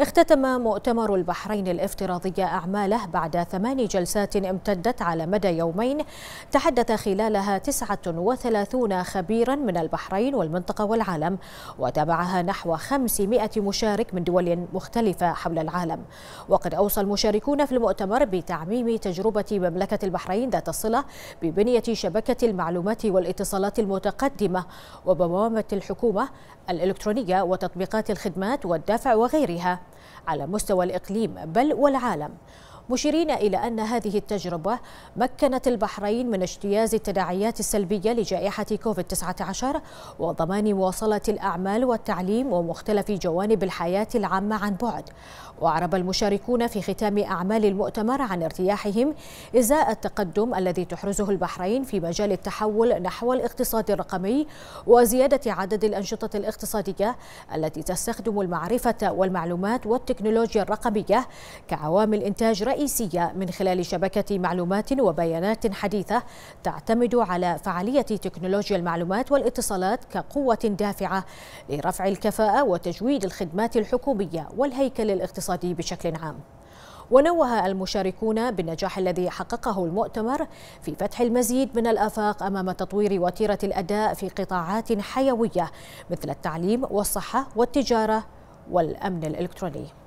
اختتم مؤتمر البحرين الافتراضي أعماله بعد ثمان جلسات امتدت على مدى يومين تحدث خلالها 39 خبيرا من البحرين والمنطقة والعالم وتابعها نحو 500 مشارك من دول مختلفة حول العالم وقد أوصى المشاركون في المؤتمر بتعميم تجربة مملكة البحرين ذات الصلة ببنية شبكة المعلومات والاتصالات المتقدمة وبوابة الحكومة الإلكترونية وتطبيقات الخدمات والدفع وغيرها على مستوى الإقليم بل والعالم مشيرين إلى أن هذه التجربة مكنت البحرين من اجتياز التداعيات السلبية لجائحة كوفيد-19 وضمان مواصلة الأعمال والتعليم ومختلف جوانب الحياة العامة عن بعد وأعرب المشاركون في ختام أعمال المؤتمر عن ارتياحهم إزاء التقدم الذي تحرزه البحرين في مجال التحول نحو الاقتصاد الرقمي وزيادة عدد الأنشطة الاقتصادية التي تستخدم المعرفة والمعلومات والتكنولوجيا الرقمية كعوامل إنتاج رئيسية الرئيسية من خلال شبكة معلومات وبيانات حديثة تعتمد على فعالية تكنولوجيا المعلومات والاتصالات كقوة دافعة لرفع الكفاءة وتجويد الخدمات الحكومية والهيكل الاقتصادي بشكل عام. ونوه المشاركون بالنجاح الذي حققه المؤتمر في فتح المزيد من الآفاق أمام تطوير وتيرة الأداء في قطاعات حيوية مثل التعليم والصحة والتجارة والأمن الإلكتروني